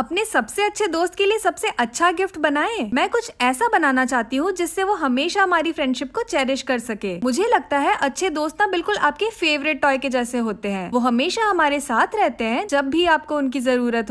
अपने सबसे अच्छे दोस्त के लिए सबसे अच्छा गिफ्ट बनाए मैं कुछ ऐसा बनाना चाहती हूँ जिससे वो हमेशा हमारी फ्रेंडशिप को चेरिश कर सके मुझे लगता है अच्छे दोस्त ना बिल्कुल आपके फेवरेट टॉय के जैसे होते हैं वो हमेशा हमारे साथ रहते हैं जब भी आपको उनकी जरूरत हो